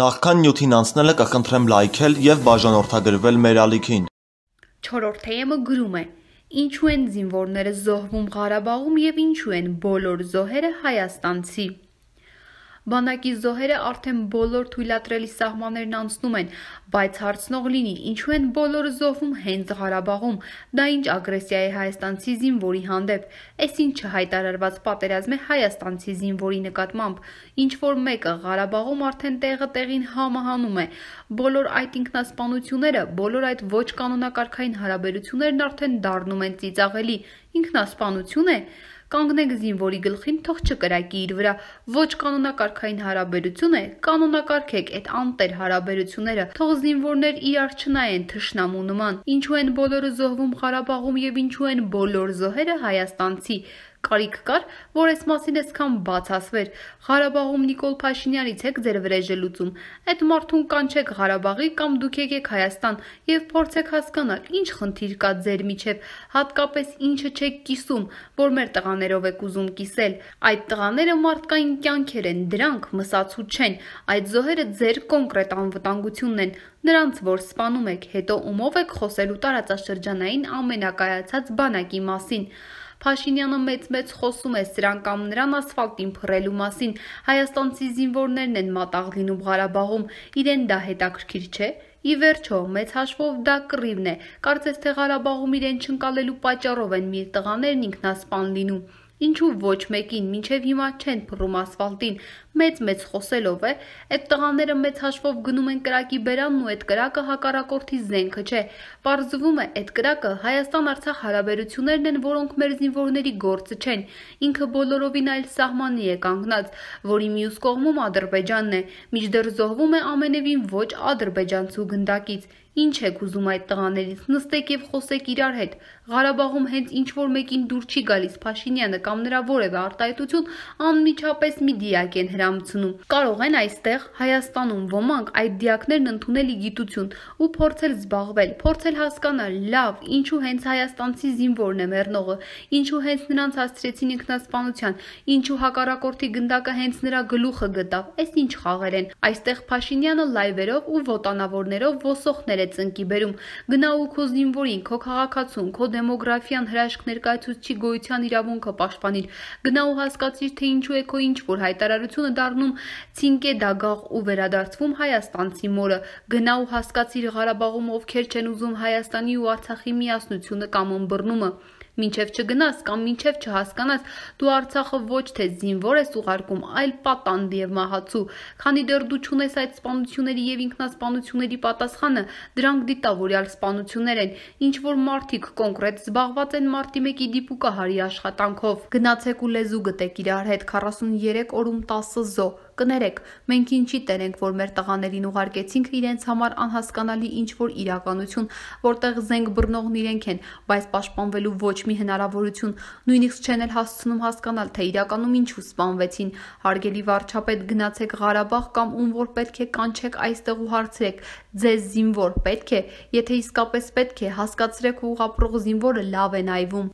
Նախքան նյութին անցնելը կխնդրեմ լայքել եւ բաժանորդագրվել մեր ալիքին։ 4-րդ թեյը գրում է. Ինչու են զինվորները զոհվում Ղարաբաղում եւ ինչու են բոլոր զոհերը հայաստանցի։ Բանակի զոհերը արդեն բոլոր թույլատրելի սահմաններն անցնում են, բայց հարցնող լինի, ինչու են բոլորը զոհվում հենց Ղարաբաղում։ Դա ինչ ագրեսիա է հայաստանցի զինվորի հանդեպ։ Այս ինչ չհայտարարված պատերազմ է հայաստանցի զինվորի նկատմամբ։ Ինչ որ մեկը Ղարաբաղում արդեն տեղը տեղին համահանում է։ Բոլոր այդ ինքնասպանությունները, բոլոր այդ ոչ կանոնակարգային հարաբերություններն արդեն դառնում են ծիծաղելի։ Ինքնասպանություն է կանգնեք զինվորի գլխին, թող չկրակի իր վրա։ Ոչ կանոնակարգային հարաբերություն է, կանոնակարգեք այդ անտեր հարաբերությունները, թող զինվորներ իրար չնայեն թշնամու նման։ Ինչու են բոլորը զոհվում Ղարաբաղում եւ ինչու են բոլոր զոհերը հայաստանցի։ Կարիք կար, որ այս մասին այսքան բացասվեր։ Ղարաբաղում Նիկոլ Փաշինյանից եք ձեր վրեժը լուծում։ Այդ մարդուն կանչեք Ղարաբաղի կամ դուք եկեք Հայաստան եւ փորձեք հասկանալ, ինչ խնդիր կա ձեր միջեւ, հատկապես ինչը չեք կիսում, որ մեր տղաներով եք ուզում կիսել։ Այդ տղաները մարդկային կյանքեր են, դրանք մսացու չեն։ Այդ զոհերը ձեր կոնկրետ անվտանգությունն են, նրանց, որ սպանում եք, հետո ումով եք խոսելու տարածաշրջանային ամենակայացած բանակի մասին։ Փաշինյանը մեծ-մեծ խոսում է սրան կամ նրան ասֆալտին փռելու մասին։ Հայաստանցի զինվորներն են մատաղ լինում Ղարաբաղում։ Իրեն դա հետաքրքիր չէ։ Ի վերջո, մեծ հաշվով դա կռիվն է։ Կարծես թե Ղարաբաղում իրեն չընկալելու պատճառով են մեր տղաներն ինքնասպան լինում։ Ինչու ոչ մեկին մինչև հիմա չեն փռում ասֆալտին։ Մեծ-մեծ խոսելով է, այդ տղաները մեծ հաշվով գնում են կրակի բերանն ու այդ կրակը հակառակորդի զենքը չէ։ Պարզվում է, այդ կրակը Հայաստան-Արցախ հարաբերություններն են, որոնք մեր զինվորների գործը չեն։ Ինքը բոլորովին այլ սահմանի է կանգնած, որի մյուս կողմում Ադրբեջանն է։ Միջդեռ զոհվում է ամենևին ոչ ադրբեջանցու գնդակից։ Ինչ եք ուզում այդ տղաներից, նստեք եւ խոսեք իրար հետ։ Ղարաբաղում հենց ինչ որ մեկին դուր չի գալիս Փաշինյանը կամ նրա որևէ արտահայտություն, անմիջապես մի դիակ են հրամցնում։ Կարող են այստեղ Հայաստանում ոմանք այդ դիակներն ընդունել գիտություն ու փորձել զբաղվել, փորձել հասկանալ, լավ, ինչու հենց հայաստանցի զինվորն է մեռնողը, ինչու հենց նրանց հասցրեցին ինքնասպանության, ինչու հակառակորդի գնդակը հենց նրա գլուխը գտավ։ Այս ինչ խաղեր են։ Այստեղ Փաշինյանը լայվերով ու ոտանավորներով ոսոխներ է ծնկի բերում։ Գնա ու քո զինվորին, քո քաղաքացուն, քո դեմոգրաֆիան հրաշք ներկայացուցիչի գոյության իրավունքը պաշտպանիր։ Գնա ու հասկացիր, թե ինչու է քո ինչ որ հայտարարությունը դառնում ցինկե դագաղ ու վերադարձվում Հայաստանցի մորը։ Գնա ու հասկացիր Ղարաբաղում ովքեր չեն ուզում Հայաստանի ու Արցախի միասնությունը կամ ըմբռնումը։ Մինչև չգնաս կամ մինչև չհասկանաս, դու Արցախը ոչ թե զինվոր ես ուղարկում, այլ պատանդ եւ մահացու։ Քանի դեռ դու ճունես այդ սպանությունների եւ ինքնասպանությունների պատասխանը, դրանք դիտավորյալ սպանություններ են, ինչ որ մարդիկ կոնկրետ զբաղված են մարտի 1-ի դիպուկահարի աշխատանքով։ Գնացեք ու լեզու գտեք իրար հետ 43 օրում 10 զո Կներեք, մենք ինչի տեր ենք, որ մեր տղաներին ուղարկեցինք իրենց համար անհասկանալի ինչ-որ իրականություն, որտեղ զենք բռնողն իրենք են, բայց պաշտպանվելու ոչ մի հնարավորություն, նույնիսկ չեն էլ հասցնում հասկանալ, թե իրականում ինչու սպանվեցին։ Հարգելի վարչապետ, գնացեք Ղարաբաղ կամ ում որ պետք է կանչեք այստեղ ու հարցրեք, ձեզ զինվոր պետք է, եթե իսկապես պետք է, հասկացրեք ու ուղապրող զինվորը լավ են այվում։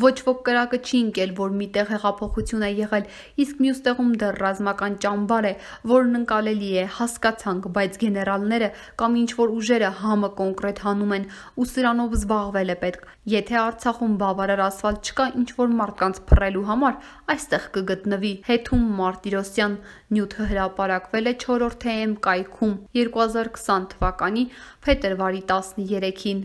Ոչ ոք կրակը չի ընկել, որ միտեղ հեղափոխություն է եղել, իսկ մյուս տեղում դեռ ռազմական ճամբար է, որն ընկալելի է, հասկացանք, բայց գեներալները կամ ինչ որ ուժերը համը կոնկրետ հանում են ու սրանով զբաղվել է պետք։ Եթե Արցախում բավարար ասֆալտ չկա ինչ որ մարդկանց փռելու համար, այստեղ կգտնվի։ Հեթում Մարտիրոսյան նյութը հրապարակվել է 4-րդ թեմ կայքում 2020 թվականի փետրվարի 13-ին։